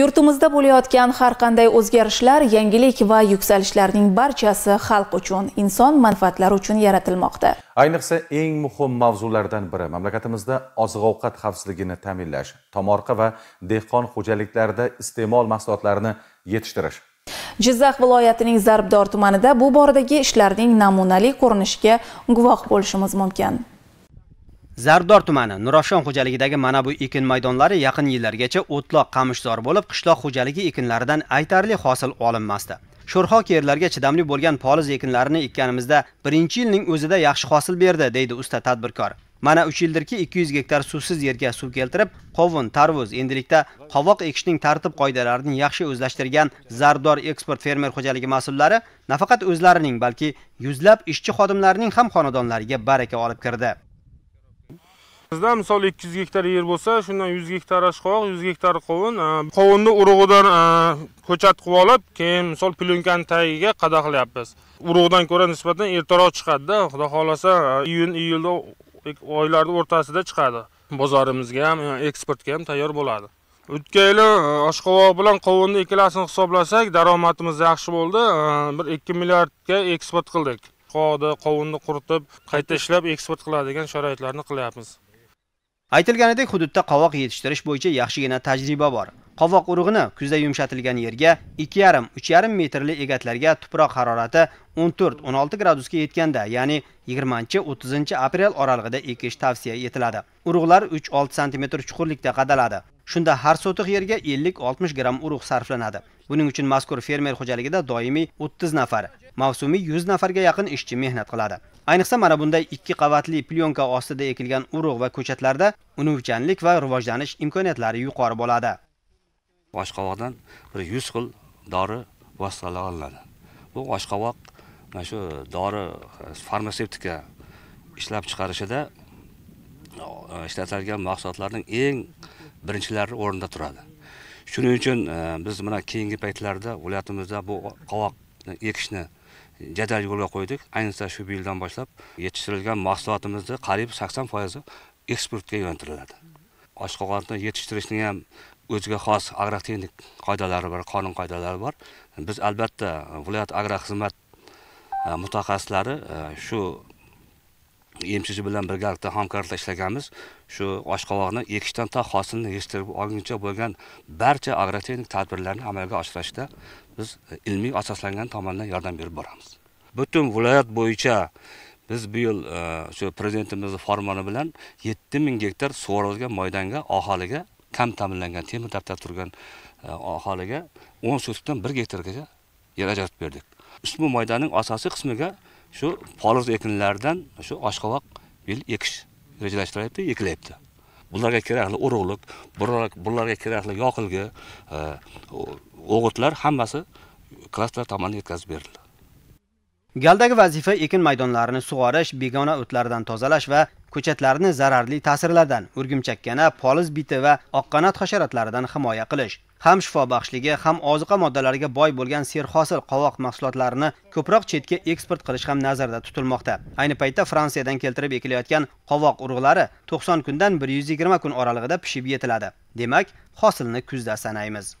yurtimizda bo'layotgan har qanday o'zgarishlar yangilik va yuksalishlarning barchasi xalq uchun inson manfaatlari uchun yaratilmoqda ayniqsa eng muhim mavzulardan biri mamlakatimizda oziq ovqat xavfsizligini ta'minlash tomorqa va dehqon xo'jaliklarida iste'mol mahsulotlarini yetishtirish jizzax viloyatining zarbdor tumanida bu boradagi ishlarning namunali ko'rinishiga guvoh bo'lishimiz mumkin Zardor tumani Nurafshon xo'jaligidagi mana bu ekin maydonlari yaqin yillargacha o'tloq qamishzor bo'lib, qishloq xo'jaligi ekinlaridan aytarli hosil olinmasdi. sho'rxok yerlarga chidamli bo'lgan poliz ekinlarini ekkanimizda 1-yilning o'zida yaxshi hosil berdi, deydi usta tadbirkor. Mana 3 yildirki 200 gektar suvsiz yerga suv keltirib, qovun, tarvuz, endilikda qovoq ekishning tartib qoidalarini yaxshi o'zlashtirgan Zardor eksport fermer xo'jaligi mas'ullari nafaqat o'zlarining, balki yuzlab ishchi xodimlarining ham xonadonlariga baraka olib kirdi. bizda misol ikki yuz gektar yer bo'lsa shundan yuz gektar ashqovoq yuz gektar qovun e, qovunni urug'idan e, ko'chat qilib olib keyin misol plyonkani tagiga qadaqlayapmiz urug'dan ko'ra nisbatan ertaroq chiqadida xudo xohlasa e, iyun iyulda oylarni o'rtasida chiqadi bozorimizga ham eksportga ham tayyor bo'ladi o'tgan yili oshqovoq bilan qovunni ikkalasini hisoblasak daromadimiz yaxshi bo'ldi bir ikki milliardga eksport qildik qovunni quritib qayta ishlab eksport qiladigan sharoitlarni qilyapmiz aytilganidek hududda qovoq yetishtirish bo'yicha yaxshigina tajriba bor qovoq urug'ini kuzda yumshatilgan yerga 2,5-3,5 metrli egatlarga tuproq harorati 14-16 gradusga yetganda ya'ni 20-30 aprel oralig'ida ekish tavsiya etiladi urug'lar 3-6 sm chuqurlikda qadaladi shunda har sotix yerga 50-60 gramm urug' sarflanadi buning uchun mazkur fermer xo'jaligida doimiy 30 nafar mavsumiy 100 nafarga yaqin ishchi mehnat qiladi ayniqsa mana bunday ikki qavatli plyonka ostida ekilgan urug' va ko'chatlarda unuvchanlik va rivojlanish imkoniyatlari yuqori bo'ladi oshqovoqdan bir 100 xil dori vositalari olinadi bu oshqovoq mana shu dori e, farmatsevtika ishlab chiqarishida e, ishlatilgan mahsulotlarning eng birinchilari o'rinda turadi shuning uchun e, biz mana keyingi paytlarda viloyatimizda bu qovoq ekishni jadal yo'lga qo'ydik ayniqsa shu yildan boshlab yetishtirilgan mahsulotimizni qariyb sakson foizi eksportga yo'naltiriladi oshqovoqni yetishtirishning ham o'ziga xos agrotexnik qoidalari bor qonun qoidalari bor biz albatta viloyat agrar xizmat e, mutaxassislari e, shu emchichi bilan birgalikda hamkorlikda ishlaganmiz shu oshqovoqni ekishdan to hosilni yetishtirib olguncha bo'lgan barcha agrotexnik tadbirlarni amalga oshirishda biz e, ilmiy asoslangan tomondan yordam berib boramiz butun viloyat bo'yicha biz bu yil e, shu prezidentimizni farmoni bilan 7000 ming gektar sug'orilgan maydonga aholiga kam ta'minlangan temir daftar turgan e, aholiga 10 sotkadan 1 gektargacha yer ajratib berdik ushbu maydonning asosiy qismiga shu poliz ekinlaridan shu oshqovoq yil ekish rejalashtirilyapti ekilyapti bularga kerakli urug'lik bularga kerakli yoqilg'i e, o'g'itlar hammasi klasterlar tomonidan yetkazib berildi galdagi vazifa ekin maydonlarini sug'orish begona o'tlardan tozalash va ko'chatlarni zararli ta'sirlardan o'rgimchak poliz biti va oqqanat hasharatlaridan himoya qilish ham shifobaxshligi ham oziqa moddalariga boy bo'lgan serhosil qovoq mahsulotlarini ko'proq chetga eksport qilish ham nazarda tutilmoqda ayni paytda fransiyadan keltirib ekilayotgan qovoq urug'lari 90 kundan 120 kun oralig'ida pishib yetiladi demak hosilni kuzda sanaymiz